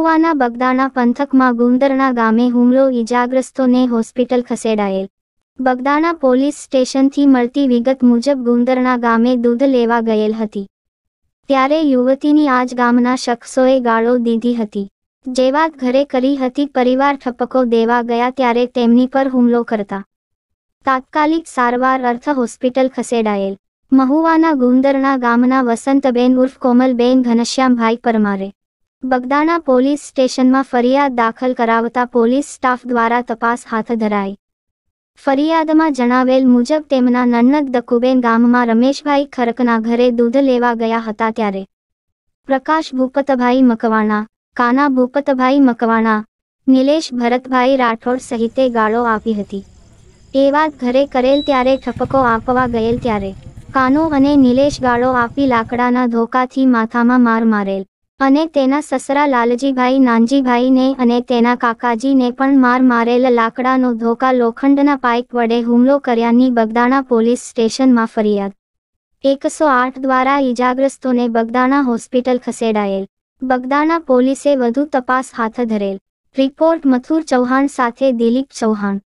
મહુવાના બગદાના પંથકમાં ગુંદરના ગામે હુમલો ઇજાગ્રસ્તોને હોસ્પિટલ ખસેડાયેલ બગદાણા પોલીસ સ્ટેશનથી મળતી વિગત મુજબ ગુંદરના ગામે દૂધ લેવા ગયેલ હતી ત્યારે યુવતીની આજ ગામના શખ્સોએ ગાળો દીધી હતી જે વાત ઘરે કરી હતી પરિવાર ઠપકો દેવા ગયા ત્યારે તેમની પર હુમલો કરતા તાત્કાલિક સારવાર અર્થ હોસ્પિટલ ખસેડાયેલ મહુવાના ગુંદરના ગામના વસંતબેન ઉર્ફ કોમલબેન ઘનશ્યામભાઈ પરમારે બગદાણા પોલીસ સ્ટેશનમાં ફરિયાદ દાખલ કરાવતા પોલીસ સ્ટાફ દ્વારા તપાસ હાથ ધરાઈ ફરિયાદમાં જણાવેલ મુજબ તેમના નન્નદ દકુબેન ગામમાં રમેશભાઈ ખરકના ઘરે દૂધ લેવા ગયા હતા ત્યારે પ્રકાશ ભૂપતભાઈ મકવાણા કાના ભૂપતભાઈ મકવાણા નિલેશ ભરતભાઈ રાઠોડ સહિતે ગાળો આપી હતી એ વાત ઘરે કરેલ ત્યારે ઠપકો આપવા ગયેલ ત્યારે કાનો અને નિલેશ ગાળો આપી લાકડાના ધોકાથી માથામાં માર મારેલ અને તેના સસરા લાલજીભાઈ નાનજીભાઈને અને તેના કાકાજીને પણ માર મારેલ લાકડાનો ધોકા લોખંડના પાઇપ વડે હુમલો કર્યાની બગદાણા પોલીસ સ્ટેશનમાં ફરિયાદ એકસો આઠ દ્વારા ઈજાગ્રસ્તોને બગદાણા હોસ્પિટલ ખસેડાયેલ બગદાણા પોલીસે વધુ તપાસ હાથ ધરેલ રિપોર્ટ મથુર ચૌહાણ સાથે દિલીપ ચૌહાણ